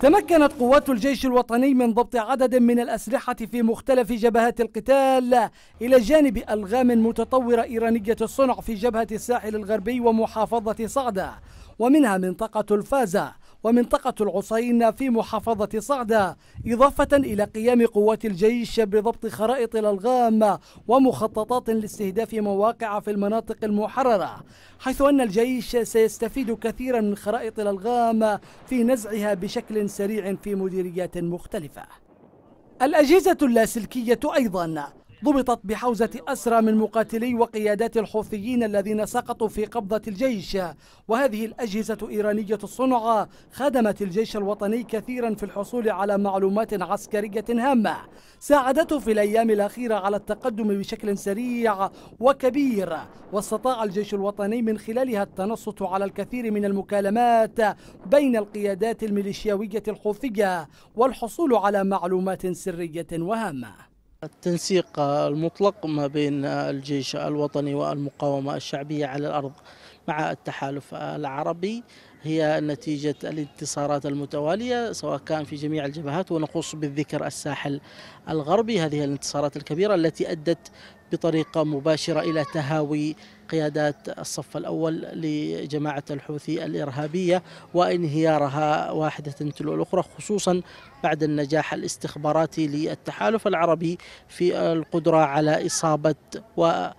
تمكنت قوات الجيش الوطني من ضبط عدد من الأسلحة في مختلف جبهات القتال إلى جانب ألغام متطورة إيرانية الصنع في جبهة الساحل الغربي ومحافظة صعدة ومنها منطقة الفازة ومنطقة العصين في محافظة صعدة إضافة إلى قيام قوات الجيش بضبط خرائط الألغام ومخططات لاستهداف مواقع في المناطق المحررة حيث أن الجيش سيستفيد كثيرا من خرائط الألغام في نزعها بشكل سريع في مديريات مختلفة الأجهزة اللاسلكية أيضا ضبطت بحوزة أسرى من مقاتلي وقيادات الحوثيين الذين سقطوا في قبضة الجيش وهذه الأجهزة إيرانية الصنع خدمت الجيش الوطني كثيرا في الحصول على معلومات عسكرية هامة ساعدته في الأيام الأخيرة على التقدم بشكل سريع وكبير واستطاع الجيش الوطني من خلالها التنصت على الكثير من المكالمات بين القيادات الميليشياوية الحوثية والحصول على معلومات سرية وهامة التنسيق المطلق ما بين الجيش الوطني والمقاومة الشعبية على الأرض مع التحالف العربي هي نتيجة الانتصارات المتوالية سواء كان في جميع الجبهات ونخص بالذكر الساحل الغربي هذه الانتصارات الكبيرة التي أدت بطريقة مباشرة إلى تهاوي قيادات الصف الأول لجماعة الحوثي الإرهابية وانهيارها واحدة تلو الأخرى خصوصا بعد النجاح الاستخباراتي للتحالف العربي في القدرة على إصابة وإنهاء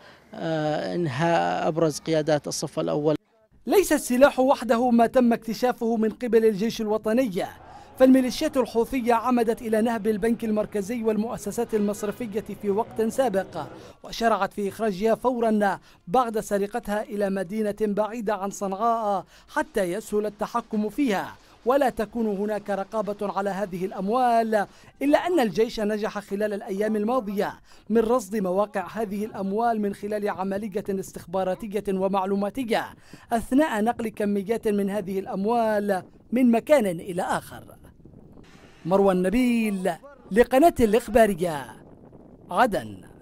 آه، أبرز قيادات الصف الأول ليس السلاح وحده ما تم اكتشافه من قبل الجيش الوطني فالميليشيات الحوثية عمدت إلى نهب البنك المركزي والمؤسسات المصرفية في وقت سابق وشرعت في إخراجها فورا بعد سرقتها إلى مدينة بعيدة عن صنعاء حتى يسهل التحكم فيها ولا تكون هناك رقابة على هذه الأموال إلا أن الجيش نجح خلال الأيام الماضية من رصد مواقع هذه الأموال من خلال عملية استخباراتية ومعلوماتية أثناء نقل كميات من هذه الأموال من مكان إلى آخر مروى النبيل لقناة الإخبارية عدن